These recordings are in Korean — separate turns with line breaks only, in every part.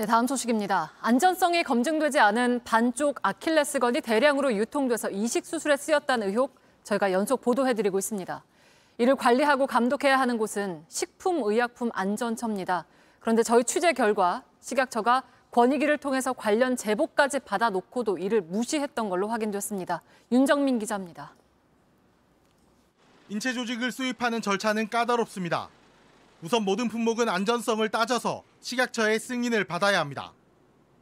네, 다음 소식입니다. 안전성이 검증되지 않은 반쪽 아킬레스건이 대량으로 유통돼서 이식 수술에 쓰였다는 의혹 저희가 연속 보도해드리고 있습니다. 이를 관리하고 감독해야 하는 곳은 식품의약품안전처입니다. 그런데 저희 취재 결과 식약처가 권익위를 통해서 관련 제보까지 받아놓고도 이를 무시했던 걸로 확인됐습니다. 윤정민 기자입니다.
인체 조직을 수입하는 절차는 까다롭습니다. 우선 모든 품목은 안전성을 따져서 식약처의 승인을 받아야 합니다.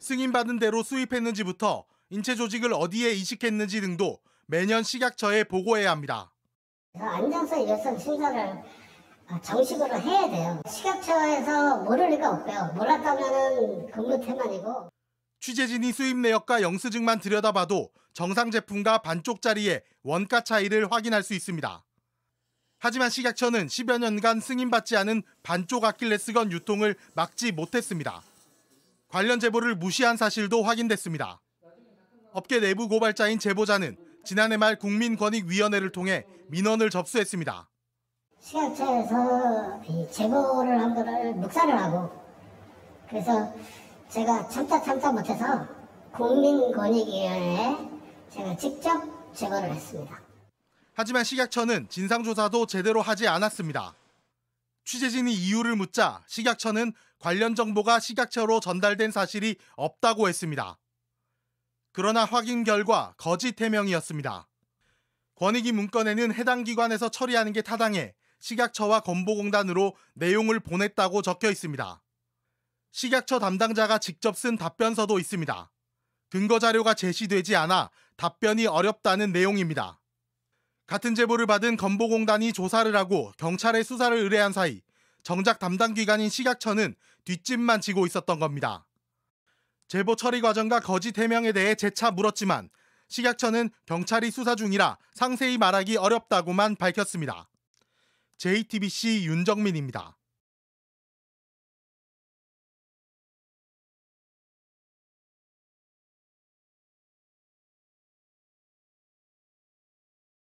승인받은 대로 수입했는지부터 인체 조직을 어디에 이식했는지 등도 매년 식약처에 보고해야 합니다.
안전성 일선 심사를 정식으로 해야 돼요. 식약처에서 모를 리가 없고요. 몰랐다면
근무 태만이고. 취재진이 수입 내역과 영수증만 들여다봐도 정상 제품과 반쪽짜리의 원가 차이를 확인할 수 있습니다. 하지만 식약처는 10여 년간 승인받지 않은 반쪽 아킬레스건 유통을 막지 못했습니다. 관련 제보를 무시한 사실도 확인됐습니다. 업계 내부 고발자인 제보자는 지난해 말 국민권익위원회를 통해 민원을 접수했습니다.
시각처에서 제보를 한 거를 묵살을 하고 그래서 제가 참다 참다 못해서 국민권익위원회에 제가
직접 제보를 했습니다. 하지만 식약처는 진상조사도 제대로 하지 않았습니다. 취재진이 이유를 묻자 식약처는 관련 정보가 식약처로 전달된 사실이 없다고 했습니다. 그러나 확인 결과 거짓 해명이었습니다. 권익위 문건에는 해당 기관에서 처리하는 게 타당해 식약처와 건보공단으로 내용을 보냈다고 적혀 있습니다. 식약처 담당자가 직접 쓴 답변서도 있습니다. 근거 자료가 제시되지 않아 답변이 어렵다는 내용입니다. 같은 제보를 받은 건보공단이 조사를 하고 경찰에 수사를 의뢰한 사이 정작 담당 기관인 식약처는 뒷짐만 지고 있었던 겁니다. 제보 처리 과정과 거짓 해명에 대해 재차 물었지만 식약처는 경찰이 수사 중이라 상세히 말하기 어렵다고만 밝혔습니다.
JTBC 윤정민입니다.